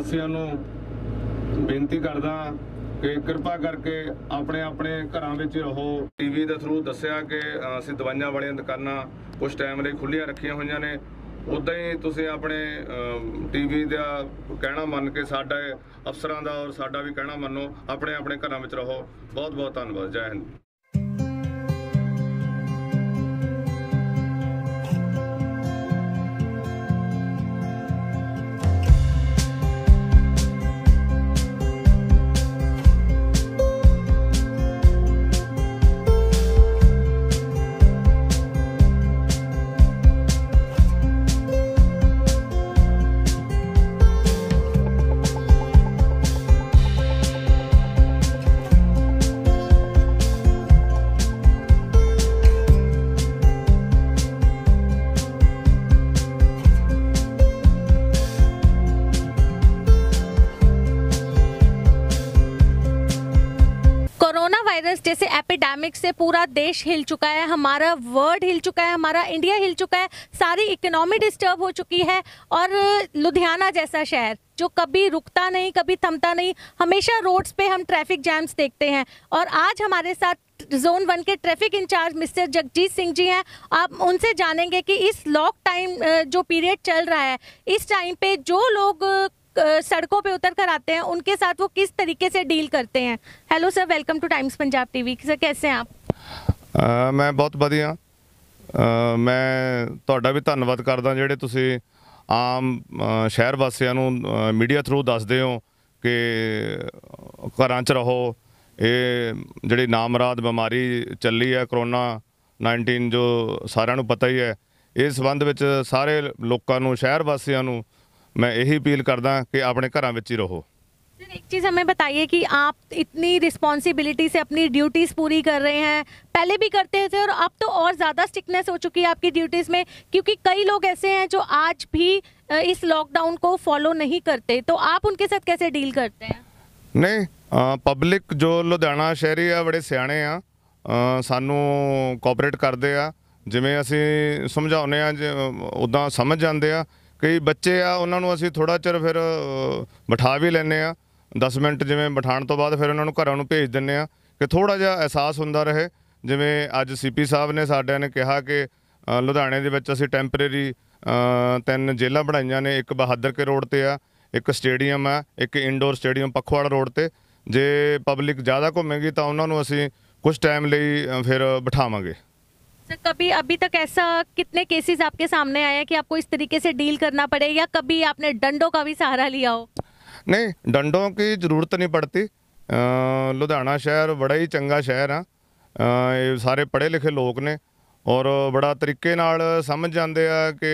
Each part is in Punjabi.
ਵਾਸੀਆਂ ਨੂੰ ਬੇਨਤੀ ਕਰਦਾ ਕਿ ਕਿਰਪਾ ਕਰਕੇ ਆਪਣੇ ਆਪਣੇ ਘਰਾਂ ਵਿੱਚ ਰਹੋ ਟੀਵੀ ਦੇ ਥਰੂ ਦੱਸਿਆ ਕਿ ਅਸੀਂ ਦਵਾਈਆਂ ਵਾਲੀਆਂ ਦੁਕਾਨਾਂ ਉਸ ਟਾਈਮ ਲਈ ਖੁੱਲੀਆਂ ਰੱਖੀਆਂ ਹੋਈਆਂ ਨੇ ਉਦਾਂ ਹੀ ਤੁਸੀਂ ਆਪਣੇ ਟੀਵੀ ਦਾ ਕਹਿਣਾ ਮੰਨ ਕੇ ਸਾਡਾ ਅਫਸਰਾਂ ਦਾ ਔਰ ਸਾਡਾ ਵੀ ਕਹਿਣਾ ਮੰਨੋ ਆਪਣੇ ਆਪਣੇ ਘਰਾਂ ਵਿੱਚ ਰਹੋ ਬਹੁਤ ਬਹੁਤ ਧੰਨਵਾਦ ਜੈ ਹਿੰਦ पैंडेमिक से पूरा देश हिल चुका है हमारा वर्ल्ड हिल चुका है हमारा इंडिया हिल चुका है सारी इकोनॉमी डिस्टर्ब हो चुकी है और लुधियाना जैसा शहर जो कभी रुकता नहीं कभी थमता नहीं हमेशा रोड्स पे हम ट्रैफिक जैम्स देखते हैं और आज हमारे साथ जोन वन के traffic incharge mister Jagjit Singh ji हैं आप उनसे जानेंगे कि इस लॉक टाइम जो पीरियड चल रहा है इस टाइम पे जो लोग सड़कों पे उतर कर आते हैं उनके साथ वो किस तरीके से डील करते हैं hello sir welcome to Times Punjab TV sir कैसे हैं आप ਆ, ਮੈਂ ਬਹੁਤ ਵਧੀਆ ਅ, ਮੈਂ ਤੁਹਾਡਾ ਵੀ ਧੰਨਵਾਦ ਕਰਦਾ ਜਿਹੜੇ ਤੁਸੀਂ ਆਮ ਅ, ਸ਼ਹਿਰ ਵਾਸੀਆਂ ਨੂੰ ਮੀਡੀਆ ਥਰੂ ਦੱਸਦੇ ਹੋ ਕਿ ਘਰਾਂ 'ਚ ਰਹੋ ਇਹ ਜਿਹੜੀ ਨਾਮਰਾਦ ਬਿਮਾਰੀ ਚੱਲੀ ਹੈ ਕਰੋਨਾ 19 ਜੋ ਸਾਰਿਆਂ ਨੂੰ ਪਤਾ ਹੀ ਹੈ ਇਸ ਸੰਬੰਧ ਵਿੱਚ ਸਾਰੇ ਲੋਕਾਂ ਨੂੰ ਸ਼ਹਿਰ ਵਾਸੀਆਂ ਨੂੰ मैं यही अपील करदा कि अपने घर ही रहो एक चीज़ हमें बताइए कि आप इतनी रिस्पॉन्सिबिलिटी से अपनी ड्यूटीज़ पूरी कर रहे हैं पहले भी करते थे और अब तो और ज़्यादा स्टिकनेस हो चुकी है आपकी ड्यूटीज़ में क्योंकि कई लोग ऐसे हैं जो आज भी इस लॉकडाउन को फॉलो नहीं करते तो आप उनके साथ कैसे डील करते हैं नहीं पब्लिक जो ਲੁਧਿਆਣਾ ਸ਼ਹਿਰੀ ਆ ਬੜੇ ਸਿਆਣੇ ਆ ਸਾਨੂੰ ਕੋਆਪਰੇਟ ਕਰਦੇ ਆ ਜਿਵੇਂ ਅਸੀਂ ਸਮਝਾਉਨੇ ਆ ਉਦਾਂ ਕਈ ਬੱਚੇ ਆ ਉਹਨਾਂ ਨੂੰ ਅਸੀਂ ਥੋੜਾ ਚਿਰ ਫਿਰ ਬਿਠਾ ਵੀ ਲੈਨੇ ਆ 10 ਮਿੰਟ ਜਿਵੇਂ ਬਿਠਾਣ ਤੋਂ ਬਾਅਦ ਫਿਰ ਉਹਨਾਂ ਨੂੰ ਘਰਾਂ ਨੂੰ ਭੇਜ ਦਿੰਨੇ ਆ ਕਿ ਥੋੜਾ ਜਿਹਾ ਅਹਿਸਾਸ ਹੁੰਦਾ ਰਹੇ ਜਿਵੇਂ ਅੱਜ ਸੀਪੀ ਸਾਹਿਬ ਨੇ ਸਾਡਿਆਂ ਨੇ ਕਿਹਾ ਕਿ ਲੁਧਿਆਣੇ ਦੇ ਵਿੱਚ ਅਸੀਂ ਟੈਂਪਰੇਰੀ ਤਿੰਨ ਜੇਲਾਂ ਬਣਾਈਆਂ ਨੇ ਇੱਕ ਬਹਾਦਰ ਕੇ ਰੋਡ ਤੇ ਆ ਇੱਕ ਸਟੇਡੀਅਮ ਆ ਇੱਕ ਇਨਡੋਰ ਸਟੇਡੀਅਮ ਪਖਵਾੜਾ ਰੋਡ ਤੇ ਜੇ ਪਬਲਿਕ ਜ਼ਿਆਦਾ ਘੁੰਮੇਗੀ ਤਾਂ ਉਹਨਾਂ ਨੂੰ ਅਸੀਂ ਕੁਝ ਟਾਈਮ ਲਈ ਫਿਰ ਬਿਠਾਵਾਂਗੇ तो कभी अभी तक ऐसा कितने केसेस आपके सामने आया कि आपको इस तरीके से डील करना पड़े या कभी आपने डंडों का भी सहारा लिया हो नहीं डंडों की ज़रूरत नहीं पड़ती लुधियाना शहर बड़ा ही ਚੰਗਾ ਸ਼ਹਿਰ ਆ ਸਾਰੇ ਪੜ੍ਹੇ ਲਿਖੇ ਲੋਕ ਨੇ ਔਰ ਬੜਾ ਤਰੀਕੇ ਨਾਲ ਸਮਝ ਜਾਂਦੇ ਆ ਕਿ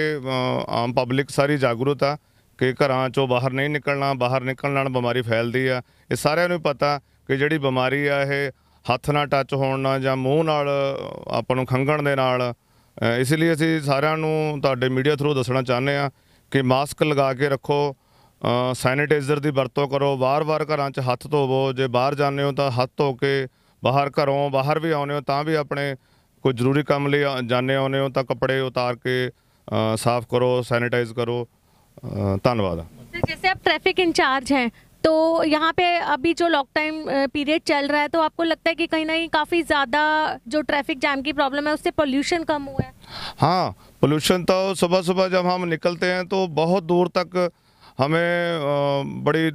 ਆਮ ਪਬਲਿਕ ਸਾਰੀ ਜਾਗਰੂਕ ਆ ਕਿ ਘਰਾਂ ਚੋਂ ਬਾਹਰ ਨਹੀਂ ਨਿਕਲਣਾ ਬਾਹਰ ਨਿਕਲਣ ਨਾਲ ਬਿਮਾਰੀ ਫੈਲਦੀ ਆ ਇਹ ਸਾਰਿਆਂ ਨੂੰ ਪਤਾ ਕਿ ਜਿਹੜੀ ਬਿਮਾਰੀ ਆ ਇਹ ਹੱਥ ਨਾਲ ਟੱਚ ਹੋਣ ਨਾਲ ਜਾਂ ਮੂੰਹ ਨਾਲ ਆਪਾਂ ਨੂੰ ਖੰਗਣ ਦੇ ਨਾਲ ਇਸ ਲਈ ਅਸੀਂ ਸਾਰਿਆਂ ਨੂੰ ਤੁਹਾਡੇ ਮੀਡੀਆ ਥਰੂ ਦੱਸਣਾ ਚਾਹੁੰਦੇ ਆ ਕਿ ਮਾਸਕ ਲਗਾ ਕੇ ਰੱਖੋ ਸੈਨੀਟਾਈਜ਼ਰ ਦੀ ਵਰਤੋਂ ਕਰੋ ਵਾਰ-ਵਾਰ ਘਰਾਂ 'ਚ ਹੱਥ ਧੋਵੋ ਜੇ ਬਾਹਰ ਜਾਂਦੇ ਹੋ ਤਾਂ ਹੱਥ ਧੋ ਕੇ ਬਾਹਰ ਘਰੋਂ ਬਾਹਰ ਵੀ ਆਉਨੇ ਹੋ ਤਾਂ ਵੀ ਆਪਣੇ ਕੋਈ ਜ਼ਰੂਰੀ ਕੰਮ ਲਈ ਜਾਂਦੇ ਆਉਨੇ ਹੋ ਤਾਂ ਕੱਪੜੇ ਉਤਾਰ ਕੇ ਸਾਫ਼ ਕਰੋ ਸੈਨੀਟਾਈਜ਼ ਕਰੋ ਧੰਨਵਾਦ ਸਰ ਜੈਸੇ ਆਪ ਟ੍ਰੈਫਿਕ ਇਨਚਾਰਜ ਹੈ तो यहाँ पे अभी जो लॉक टाइम पीरियड चल रहा है तो आपको लगता है कि कहीं ना कहीं काफ़ी ज़्यादा जो ट्रैफिक जाम की प्रॉब्लम है उससे पोल्यूशन कम हुआ है हाँ पोल्यूशन तो सुबह सुबह जब हम निकलते हैं तो बहुत दूर तक हमें बड़ी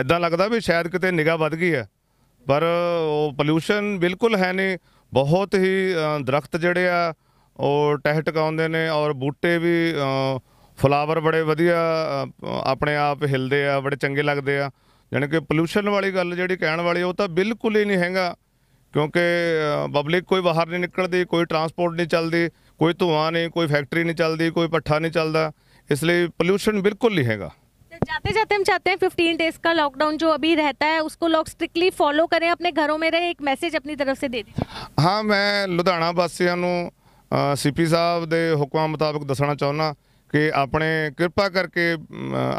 ਇਦਾਂ ਲੱਗਦਾ ਵੀ शायद ਕਿਤੇ ਨਿਗਾਹ ਵੱਧ गई है पर ਉਹ ਪੋਲੂਸ਼ਨ ਬਿਲਕੁਲ ਹੈ ਨਹੀਂ ਬਹੁਤ ਹੀ ਦਰਖਤ ਜਿਹੜੇ ਆ ਉਹ ਟਹਿ ने और बूटे भी ਵੀ ਫਲਾਵਰ ਬੜੇ ਵਧੀਆ ਆਪਣੇ ਆਪ ਹਿਲਦੇ ਆ ਬੜੇ ਚੰਗੇ ਲੱਗਦੇ ਆ ਜਾਨੀ ਕਿ ਪੋਲੂਸ਼ਨ ਵਾਲੀ ਗੱਲ ਜਿਹੜੀ ਕਹਿਣ ਵਾਲੀ ਉਹ ਤਾਂ ਬਿਲਕੁਲ ਹੀ ਨਹੀਂ ਹੈਗਾ ਕਿਉਂਕਿ ਪਬਲਿਕ ਕੋਈ ਬਾਹਰ ਨਹੀਂ ਨਿਕਲਦੀ ਕੋਈ ਟਰਾਂਸਪੋਰਟ ਨਹੀਂ ਚੱਲਦੀ ਕੋਈ ਧੂਆਂ ਨਹੀਂ ਕੋਈ ਫੈਕਟਰੀ ਨਹੀਂ ਚੱਲਦੀ ਕੋਈ ਪੱਠਾ ਨਹੀਂ ਚੱਲਦਾ ਇਸ ਲਈ ਪੋਲੂਸ਼ਨ ਬਿਲਕੁਲ ਨਹੀਂ ਹੈਗਾ ਜਾਤੇ ਜਾਤੇ ਹਮ ਚਾਹਤੇ हैं 15 ਡੇਸ ਦਾ का ਜੋ ਅਭੀ ਰਹਤਾ ਹੈ ਉਸਕੋ ਲੋਕ ਸਟ੍ਰਿਕਟਲੀ ਫੋਲੋ ਕਰੇ ਆਪਣੇ ਘਰੋਂ ਮੇ ਰਹੇ ਇੱਕ ਮੈਸੇਜ ਆਪਣੀ ਤਰਫ ਸੇ ਦੇ दे ਹਾਂ ਮੈਂ ਲੁਧਿਆਣਾ ਵਾਸੀਆਂ ਨੂੰ ਸੀਪੀ ਸਾਹਿਬ ਦੇ ਹੁਕਮਾਂ ਮੁਤਾਬਕ ਦੱਸਣਾ ਚਾਹੁੰਦਾ ਕਿ ਆਪਣੇ ਕਿਰਪਾ ਕਰਕੇ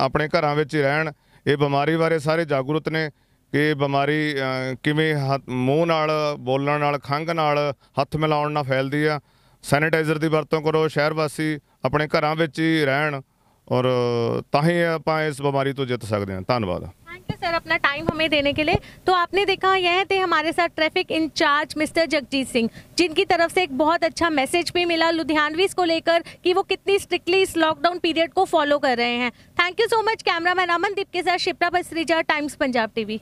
ਆਪਣੇ ਘਰਾਂ ਵਿੱਚ ਰਹਿਣ ਇਹ ਬਿਮਾਰੀ ਬਾਰੇ ਸਾਰੇ ਜਾਗਰੂਕ ਨੇ ਕਿ ਬਿਮਾਰੀ ਕਿਵੇਂ ਮੂੰਹ ਨਾਲ ਬੋਲਣ ਨਾਲ ਖੰਗ ਨਾਲ ਹੱਥ ਮਿਲਾਉਣ ਨਾਲ ਫੈਲਦੀ ਆ ਸੈਨੀਟਾਈਜ਼ਰ ਦੀ ਵਰਤੋਂ ਕਰੋ ਸ਼ਹਿਰ ਵਾਸੀ ਆਪਣੇ ਘਰਾਂ ਵਿੱਚ ਹੀ ਰਹਿਣ ਔਰ ਤਾਂ ਹੀ ਆਪਾਂ ਇਸ ਬਿਮਾਰੀ ਤੋਂ ਜਿੱਤ ਸਕਦੇ ਹਾਂ ਧੰਨਵਾਦ सर अपना टाइम हमें देने के लिए तो आपने देखा यह थे हमारे साथ traffic incharge mister Jagjit Singh जिनकी तरफ से एक बहुत अच्छा मैसेज भी मिला लुधियानवीज को लेकर कि वो कितनी स्ट्रिक्टली इस लॉकडाउन पीरियड को फॉलो कर रहे हैं thank you so much cameraman Amandeep के साथ शिप्रा बसरीजा टाइम्स पंजाब टीवी